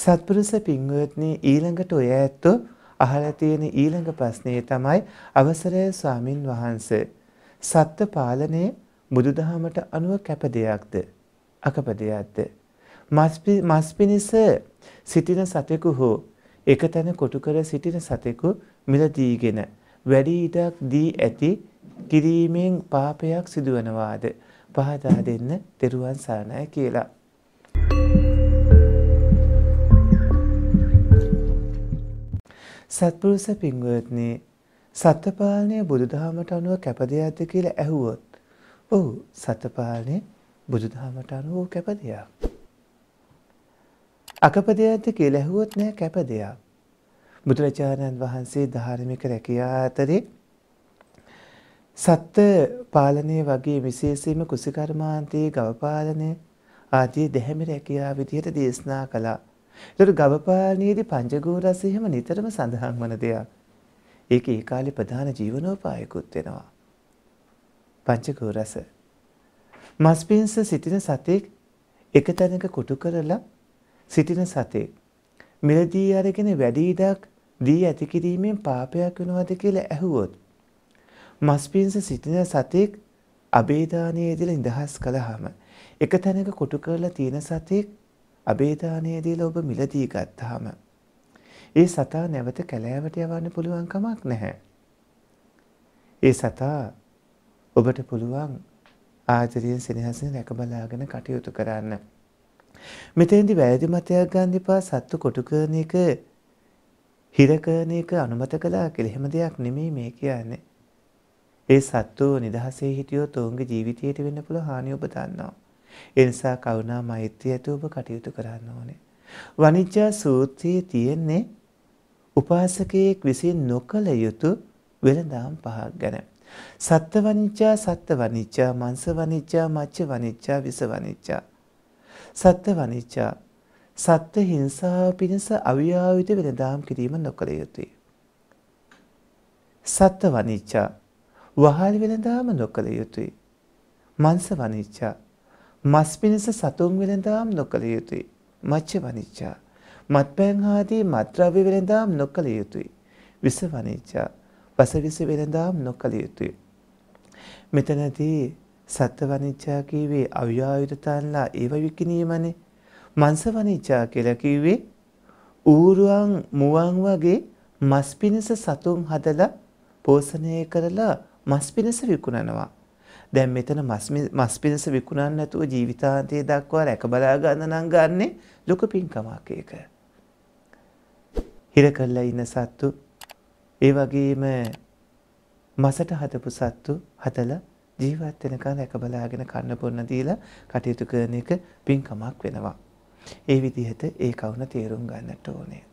සත්පුරුෂ පින්වත්නි ඊළඟට ඔය ඇත්තෝ අහලා තියෙන ඊළඟ ප්‍රශ්නේ තමයි අවසරය ස්වාමින් වහන්සේ සත්ත්ව පාලනය බුදුදහමට අනුව කැප දෙයක්ද අකප දෙයක්ද මස් පිණිස සිටින සතෙකු හෝ එකතැන කොටු කර සිටින සතෙකු මිලදීගෙන වැඩි ඉඩක් දී ඇති කිරීමෙන් පාපයක් සිදුවනවාද පහදා දෙන්න දරුවන් සරණයි කියලා සත්පුරුෂ පින්වත්නි සත්‍යපාලනය බුදුදහමට අනුව කැපදී ඇද්ද කියලා ඇහුවොත් ඔව් සත්‍යපාලනය බුදුදහමට අනුව කැපදයක්. අකපදේ ඇද්ද කියලා ඇහුවොත් නෑ කැපදයක්. බුදුරජාණන් වහන්සේ ධාර්මික රැකියා අතරේ සත්‍ය පාලනය වගේ විශේෂයෙන්ම කුසිකර්මාන්තයේ ගව පාලනය ආදී දෙහැමි රැකියා විදිහට දේශනා කළා. ඒතර ගවපාලනයේදී පංචගෝරස එහෙම නිතරම සඳහන් වන දෙයක්. ඒක ඒ කාලේ ප්‍රධාන ජීවනෝපායකුත් වෙනවා. පංචගෝරස මස් පිංස සිටින සතෙක් එක තැනක කොටු කරලා සිටින සතෙක් මිලදී අරගෙන වැඩි ඉඩක් දී ඇති කිරීමෙන් පාපයක් වෙනවද කියලා ඇහුවොත් මස් පිංස සිටින සතෙක් අබේදානයේදී ඉඳහස් කළාම එක තැනක කොටු කරලා තියෙන සතෙක් අබේදානය දීලා ඔබ මිලදී ගත්තාම ඒ සතා නැවත කැලෑවට යවන්න පුළුවන් කමක් නැහැ. ඒ සතා ඔබට පුළුවන් ආදරයෙන් සෙනෙහසින් රැකබලාගෙන කටයුතු කරන්න. මෙතෙන්දි වැරදි මතයක් ගන්න එපා සත්තු කොටු කරන එක හිර කරන එක අනුමත කළා කියලා එහෙම දෙයක් නෙමෙයි මේ කියන්නේ. ඒ සත්තු නිදහසේ හිටියොත් ඔවුන්ගේ ජීවිතයට වෙන්න පුළුවන් හානිය ඔබ දන්නවා. ඒ නිසා කරුණා මෛත්‍රිය ඇතුව ඔබ කටයුතු කරන්න ඕනේ. වනිජ්ජා සූත්‍රයේ තියෙන්නේ උපාසකයෙක් විසින් නොකළ යුතු වෙළඳාම් පහක් ගැන. සත්ත්ව වනිජ්ජා සත්ත්ව වනිජ්ජා මංස වනිජ්ජා මච්ච වනිජ්ජා විස වනිජ්ජා. සත්ත්ව වනිජ්ජා සත්ත්ව හිංසාව පිණිස අවියාවිත වෙළඳාම් කිරීම නොකළ යුතුය. සත්ත්ව වනිජ්ජා වහල් වෙළඳාම නොකළ යුතුය. මංස වනිච්චා මස් පිණිස සතුන් වෙළඳාම් නොකළ යුතුයි. මච්ච වනිච්චා. මත්පැන් ආදී මත්ද්‍රව්‍ය වෙළඳාම් නොකළ යුතුයි. විස වනිච්චා. වසවිස වෙළඳාම් නොකළ යුතුයි. මෙතනදී සත්ත්ව වනිච්චා කීවේ අව්‍යායුධතාන්ලා ඒව විකිණීමනේ. මංස වනිච්චා කියලා කිව්වේ ඌරුවන් මුවන් වගේ මස් පිණිස සතුන් හදලා පෝෂණය කරලා මස් පිණිස විකුණනවා. දැන් මෙතන මස් පිණිස විකුණන්න නැතුව ජීවිතාන්තය දක්වා රැක බලා ගන්න නම් ගන්නේ ලොකු පින්කමක් ඒක. හිර කරලා ඉන්න සත්තු ඒ වගේම මසට හදපු සත්තු හදලා ජීවත් වෙනකන් රැක බලාගෙන කන්න බොන්න දීලා කටයුතු කරන එක පින්කමක් වෙනවා. ඒ විදිහට ඒ කවුන තේරුම් ගන්නට ඕනේ.